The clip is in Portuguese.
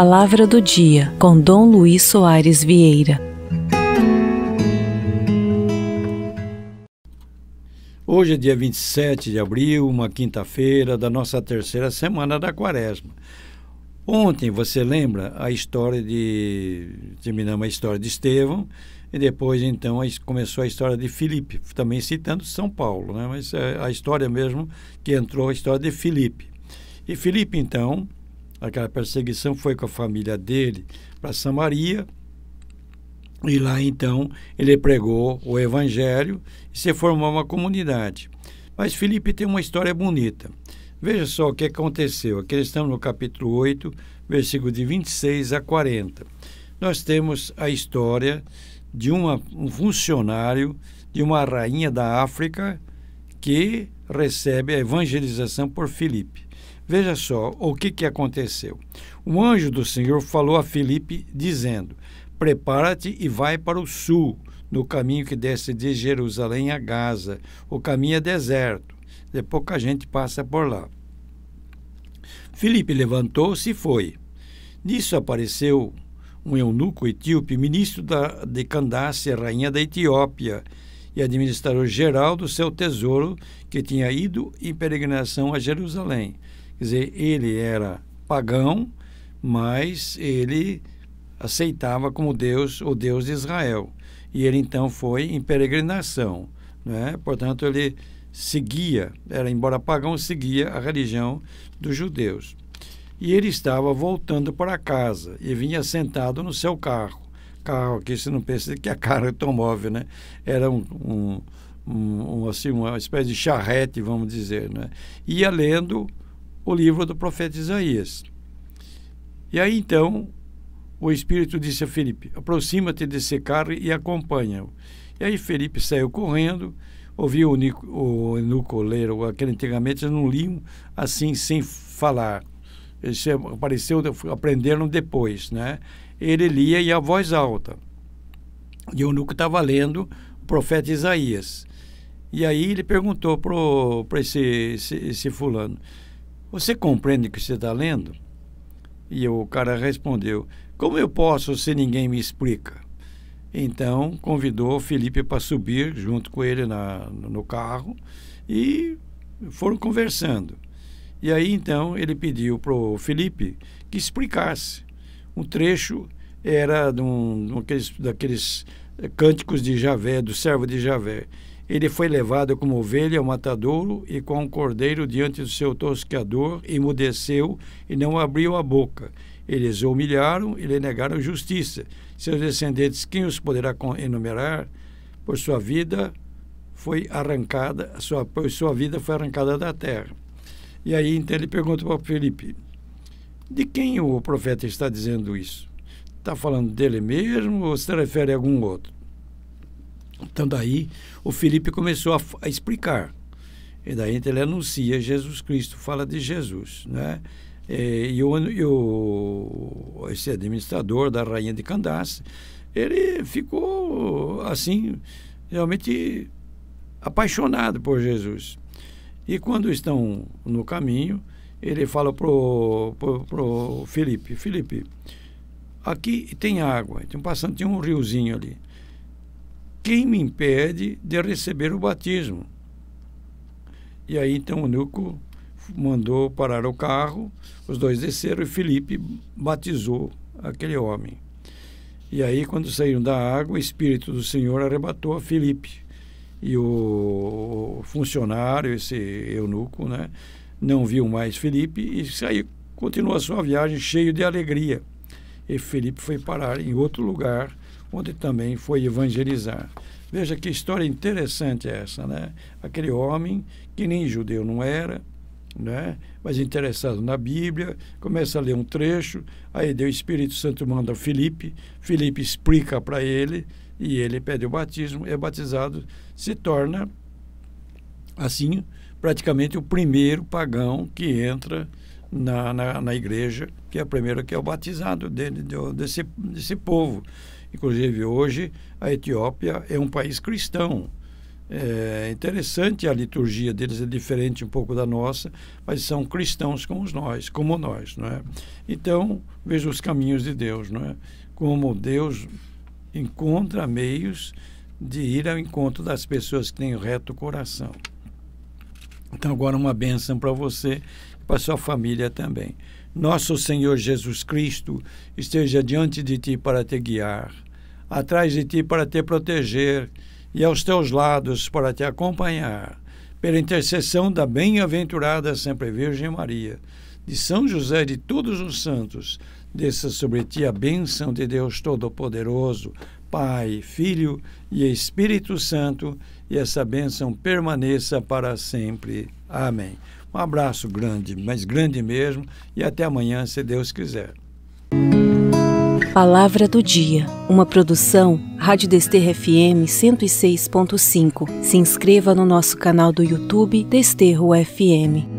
Palavra do Dia, com Dom Luiz Soares Vieira. Hoje é dia 27 de abril, uma quinta-feira da nossa terceira semana da quaresma. Ontem, você lembra a história de. Terminamos a história de Estevão e depois, então, começou a história de Filipe, também citando São Paulo, né? mas eh, a história mesmo que entrou a história de Filipe. E Filipe, então, aquela perseguição, foi com a família dele para Samaria. E lá então ele pregou o evangelho e se formou uma comunidade. Mas Felipe tem uma história bonita. Veja só o que aconteceu. Aqui estamos no capítulo 8, versículo de 26 a 40. Nós temos a história de uma, um funcionário de uma rainha da África que recebe a evangelização por Filipe. Veja só o que, que aconteceu. O anjo do Senhor falou a Filipe, dizendo: Prepara-te e vai para o sul, no caminho que desce de Jerusalém a Gaza. O caminho é deserto, de pouca gente passa por lá. Filipe levantou-se e foi. Nisso apareceu um eunuco etíope, ministro da, de Candace, rainha da Etiópia, e administrador geral do seu tesouro, que tinha ido em peregrinação a Jerusalém. Quer dizer, ele era pagão, mas ele aceitava como Deus o Deus de Israel. E ele então foi em peregrinação. Né? Portanto, ele seguia, era embora pagão, seguia a religião dos judeus. E ele estava voltando para casa e vinha sentado no seu carro. Carro aqui, você não pensa que é carro automóvel, né? Era um, um, um, assim, uma espécie de charrete, vamos dizer. Né? Ia lendo o livro do profeta Isaías. E aí então o Espírito disse a Felipe: aproxima-te desse carro e acompanha-o. E aí Felipe saiu correndo, ouviu o, Nico, o Nucoleiro, aquele antigamente eles não liam assim sem falar. Eles é, apareceu, aprenderam depois, né? Ele lia e a voz alta. E o Nuco estava lendo o profeta Isaías. E aí ele perguntou para esse, esse, esse fulano: você compreende o que você está lendo? E o cara respondeu: Como eu posso se ninguém me explica? Então convidou o Felipe para subir junto com ele na, no carro e foram conversando. E aí então ele pediu para o Felipe que explicasse. Um trecho era de um, daqueles, daqueles eh, cânticos de Javé, do servo de Javé. Ele foi levado como ovelha ao matadouro e com um cordeiro diante do seu tosqueador, emudeceu e não abriu a boca. Eles o humilharam e lhe negaram justiça. Seus descendentes, quem os poderá enumerar? Por sua vida foi arrancada, sua, por sua vida foi arrancada da terra. E aí então ele pergunta para Felipe: de quem o profeta está dizendo isso? Está falando dele mesmo ou se refere a algum outro? Então, daí o Felipe começou a, a explicar. E daí então ele anuncia Jesus Cristo, fala de Jesus, né? É, e, o, esse administrador da Rainha de Candace, ele ficou, assim, realmente apaixonado por Jesus. E quando estão no caminho, ele fala pro, pro, pro Felipe, Felipe, aqui tem água, tem então, um passando, tem um riozinho ali quem me impede de receber o batismo? E aí então o Nuco mandou parar o carro, os dois desceram e Felipe batizou aquele homem. E aí, quando saíram da água, o Espírito do Senhor arrebatou a Felipe. E o funcionário, esse eunuco, né, não viu mais Felipe e saiu, continuou a sua viagem cheio de alegria. E Felipe foi parar em outro lugar onde também foi evangelizar. Veja que história interessante é essa, né? Aquele homem que nem judeu não era, né? mas interessado na Bíblia, começa a ler um trecho, aí deu o Espírito Santo manda Felipe, Felipe explica para ele e ele pede o batismo, é batizado, se torna assim praticamente o primeiro pagão que entra na, na, na igreja, que é a primeira que é o batizado dele, desse, desse povo. Inclusive, hoje, a Etiópia é um país cristão. É interessante a liturgia deles, é diferente um pouco da nossa, mas são cristãos como nós, como nós, não é? Então, veja os caminhos de Deus, não é? Como Deus encontra meios de ir ao encontro das pessoas que têm o reto coração. Então, agora uma bênção para você e para sua família também. Nosso Senhor Jesus Cristo esteja diante de ti para te guiar, atrás de ti para te proteger e aos teus lados para te acompanhar, pela intercessão da bem-aventurada sempre Virgem Maria, de São José de todos os santos, desça sobre ti a bênção de Deus Todo-Poderoso, Pai, Filho e Espírito Santo, e essa bênção permaneça para sempre. Amém. Um abraço grande, mas grande mesmo, e até amanhã, se Deus quiser. Palavra do Dia, uma produção Rádio Desterro FM 106.5. Se inscreva no nosso canal do YouTube Desterro FM.